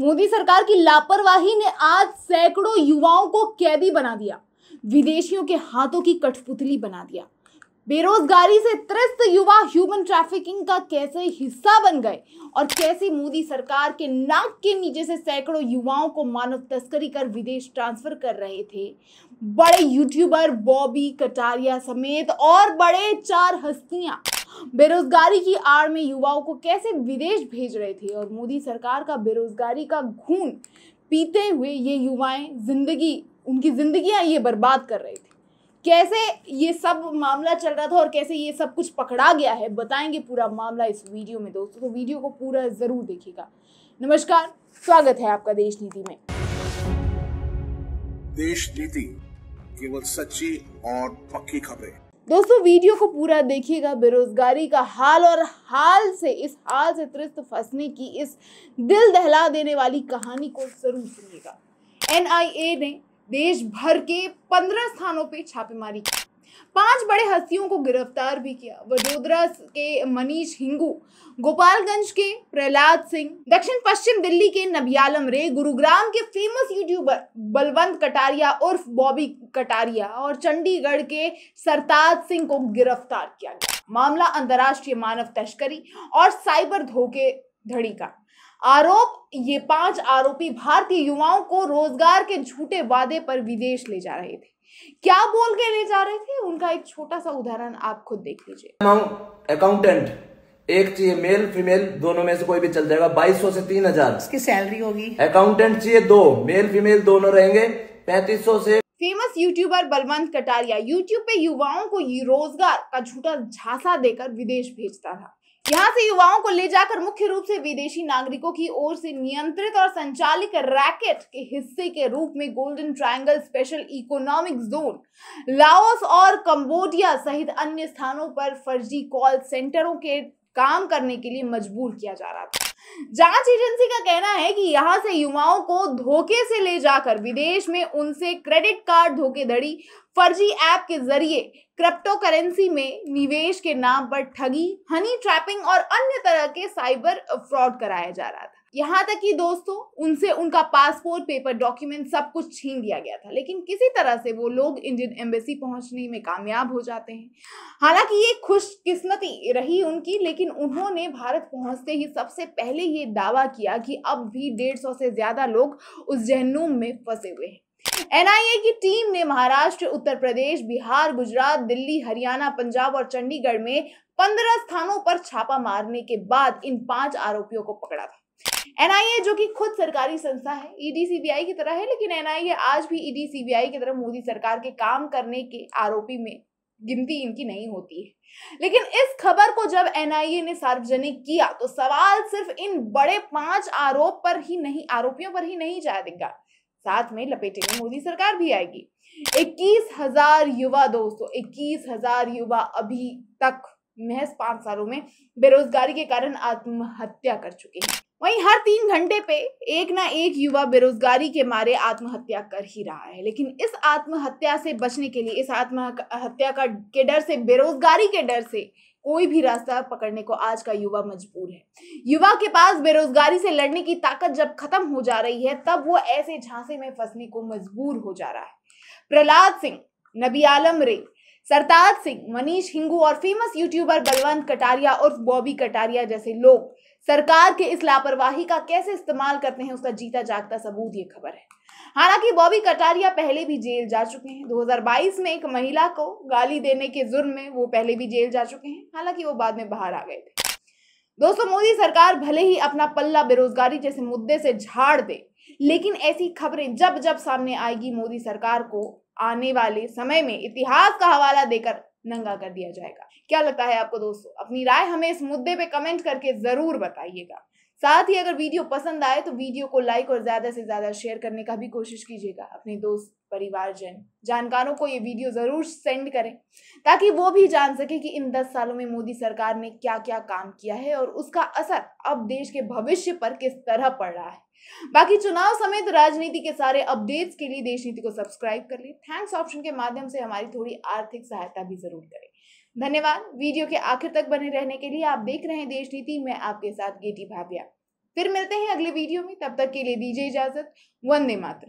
मोदी सरकार की लापरवाही ने आज सैकड़ों युवाओं को कैदी बना दिया विदेशियों के हाथों की कठपुतली बना दिया बेरोजगारी से त्रस्त युवा ह्यूमन ट्रैफिकिंग का कैसे हिस्सा बन गए और कैसे मोदी सरकार के नाक के नीचे से सैकड़ों युवाओं को मानव तस्करी कर विदेश ट्रांसफर कर रहे थे बड़े यूट्यूबर बॉबी कटारिया समेत और बड़े चार हस्तियां बेरोजगारी की आड़ में युवाओं को कैसे विदेश भेज रहे थे और मोदी सरकार का बेरोजगारी का घून पीते हुए ये युवाएं जिंदगी उनकी जिंदगियां ये बर्बाद कर रहे थे कैसे ये सब मामला चल रहा था और कैसे ये सब कुछ पकड़ा गया है बताएंगे पूरा मामला इस वीडियो में दोस्तों तो वीडियो को पूरा ज़रूर देखिएगा नमस्कार स्वागत है आपका देश नीति में देश नीति केवल सच्ची और पक्की खबरें दोस्तों वीडियो को पूरा देखिएगा बेरोजगारी का हाल और हाल से इस हाल से त्रिस्त फंसने की इस दिल दहला देने वाली कहानी को जरूर सुनिएगा एनआईए ने देश भर के पंद्रह स्थानों पर छापेमारी की पांच बड़े हस्तियों को गिरफ्तार भी किया वडोदरा के मनीष हिंगू गोपालगंज के प्रहलाद सिंह दक्षिण पश्चिम दिल्ली के नबियालम रे गुरुग्राम के फेमस यूट्यूबर बलवंत कटारिया उर्फ बॉबी कटारिया और चंडीगढ़ के सरताज सिंह को गिरफ्तार किया गया मामला अंतर्राष्ट्रीय मानव तस्करी और साइबर धोखे धड़ी का आरोप ये पांच आरोपी भारतीय युवाओं को रोजगार के झूठे वादे पर विदेश ले जा रहे थे क्या बोल के ले जा रहे थे उनका एक छोटा सा उदाहरण आप खुद देख लीजिए अकाउंटेंट एक चाहिए मेल फीमेल दोनों में से कोई भी चल जाएगा बाईस सौ से तीन हजार उसकी सैलरी होगी अकाउंटेंट चाहिए दो मेल फीमेल दोनों रहेंगे पैंतीस सौ से famous YouTuber Balwant Kataria YouTube पे युवाओं को रोजगार का झूठा झांसा देकर विदेश भेजता था यहाँ से युवाओं को ले जाकर मुख्य रूप से विदेशी नागरिकों की ओर से नियंत्रित और संचालित रैकेट के हिस्से के रूप में golden triangle special economic zone Laos और कंबोडिया सहित अन्य स्थानों पर फर्जी कॉल सेंटरों के काम करने के लिए मजबूर किया जा रहा था जांच एजेंसी का कहना है कि यहां से युवाओं को धोखे से ले जाकर विदेश में उनसे क्रेडिट कार्ड धोखेधड़ी फर्जी ऐप के जरिए क्रिप्टो करेंसी में निवेश के नाम पर ठगी हनी ट्रैपिंग और अन्य तरह के साइबर फ्रॉड कराया जा रहा था यहाँ तक कि दोस्तों उनसे उनका पासपोर्ट पेपर डॉक्यूमेंट सब कुछ छीन दिया गया था लेकिन किसी तरह से वो लोग इंडियन एम्बेसी पहुंचने में कामयाब हो जाते हैं हालांकि ये खुशकिस्मती रही उनकी लेकिन उन्होंने भारत पहुंचते ही सबसे पहले ये दावा किया कि अब भी डेढ़ सौ से ज़्यादा लोग उस जहनूम में फंसे हुए हैं एनआईए की टीम ने महाराष्ट्र उत्तर प्रदेश बिहार गुजरात दिल्ली हरियाणा पंजाब और चंडीगढ़ में पंद्रह स्थानों पर छापा मारने के बाद इन पांच आरोपियों को पकड़ा था एनआईए जो कि खुद सरकारी संस्था है ईडी e सीबीआई की तरह है लेकिन एनआईए आज भी ईडी e सीबीआई की तरह मोदी सरकार के काम करने के आरोपी में गिनती इनकी नहीं होती है लेकिन इस खबर को जब एनआईए ने सार्वजनिक किया तो सवाल सिर्फ इन बड़े पांच आरोप पर ही नहीं आरोपियों पर ही नहीं जाएगा साथ में लपेटे में मोदी सरकार भी आएगी इक्कीस हजार युवा दोस्तों इक्कीस हजार युवा अभी तक महज पांच सालों में बेरोजगारी के कारण आत्महत्या कर चुके हैं वहीं हर तीन घंटे पे एक ना एक युवा बेरोजगारी के मारे आत्महत्या कर ही रहा है लेकिन इस आत्महत्या से बचने के लिए इस आत्महत्या का के डर से बेरोजगारी के डर से कोई भी रास्ता पकड़ने को आज का युवा मजबूर है युवा के पास बेरोजगारी से लड़ने की ताकत जब खत्म हो जा रही है तब वो ऐसे झांसे में फंसने को मजबूर हो जा रहा है प्रहलाद सिंह नबी आलम रे सरताज सिंह मनीष हिंगू और फेमस यूट्यूबर बलवंत कटारिया और बॉबी कटारिया जैसे लोग सरकार के इस लापरवाही का कैसे इस्तेमाल करते हैं उसका जीता जागता सबूत ये खबर है हालांकि बॉबी कटारिया पहले भी जेल जा चुके हैं 2022 में एक महिला को गाली देने के जुर्म में वो पहले भी जेल जा चुके हैं हालांकि वो बाद में बाहर आ गए थे दोस्तों मोदी सरकार भले ही अपना पल्ला बेरोजगारी जैसे मुद्दे से झाड़ दे लेकिन ऐसी खबरें जब जब सामने आएगी मोदी सरकार को आने वाले समय में इतिहास का हवाला देकर नंगा कर दिया जाएगा क्या लगता है आपको दोस्तों अपनी राय हमें इस मुद्दे पे कमेंट करके ज़रूर बताइएगा साथ ही अगर वीडियो पसंद आए तो वीडियो को लाइक और ज़्यादा से ज़्यादा शेयर करने का भी कोशिश कीजिएगा अपने दोस्त परिवारजन जानकारों को ये वीडियो ज़रूर सेंड करें ताकि वो भी जान सके कि इन दस सालों में मोदी सरकार ने क्या क्या काम किया है और उसका असर अब देश के भविष्य पर किस तरह पड़ रहा है बाकी चुनाव समेत राजनीति के सारे अपडेट्स के लिए देश नीति को सब्सक्राइब कर लें थैंक्स ऑप्शन के माध्यम से हमारी थोड़ी आर्थिक सहायता भी जरूर करें धन्यवाद वीडियो के आखिर तक बने रहने के लिए आप देख रहे हैं देश नीति मैं आपके साथ गेटी भाभिया फिर मिलते हैं अगले वीडियो में तब तक के लिए दीजिए इजाजत वंदे मातृ